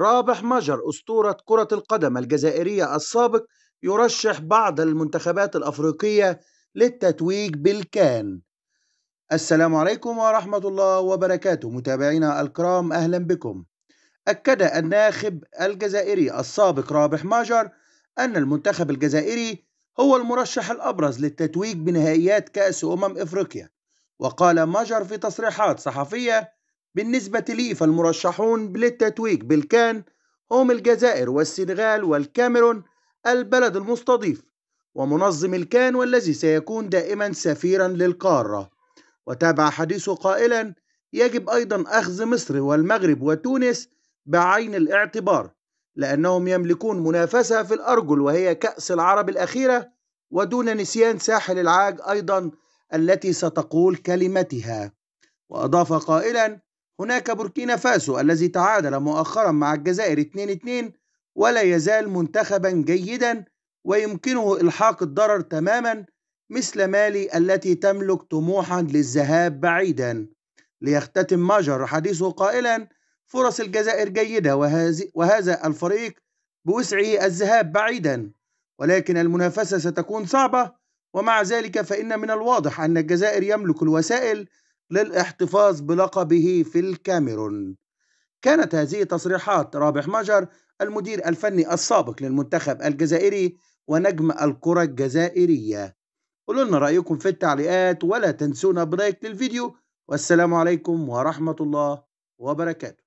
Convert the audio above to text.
رابح مجر أسطورة كرة القدم الجزائرية السابق يرشح بعض المنتخبات الأفريقية للتتويج بالكان السلام عليكم ورحمة الله وبركاته متابعينا الكرام أهلا بكم أكد الناخب الجزائري السابق رابح ماجر أن المنتخب الجزائري هو المرشح الأبرز للتتويج بنهائيات كأس أمم إفريقيا وقال ماجر في تصريحات صحفية بالنسبة لي فالمرشحون للتتويج بالكان هم الجزائر والسنغال والكاميرون البلد المستضيف ومنظم الكان والذي سيكون دائما سفيرا للقارة وتابع حديثه قائلا يجب أيضا أخذ مصر والمغرب وتونس بعين الاعتبار لأنهم يملكون منافسة في الأرجل وهي كأس العرب الأخيرة ودون نسيان ساحل العاج أيضا التي ستقول كلمتها وأضاف قائلا هناك بوركينا فاسو الذي تعادل مؤخرا مع الجزائر 2-2 ولا يزال منتخبا جيدا ويمكنه إلحاق الضرر تماما مثل مالي التي تملك طموحا للذهاب بعيدا ليختتم ماجر حديثه قائلا فرص الجزائر جيدة وهذا الفريق بوسعه الذهاب بعيدا ولكن المنافسة ستكون صعبة ومع ذلك فإن من الواضح أن الجزائر يملك الوسائل للاحتفاظ بلقبه في الكاميرون كانت هذه تصريحات رابح مجر المدير الفني السابق للمنتخب الجزائري ونجم الكرة الجزائرية قولوا لنا رأيكم في التعليقات ولا تنسونا بلايك للفيديو والسلام عليكم ورحمة الله وبركاته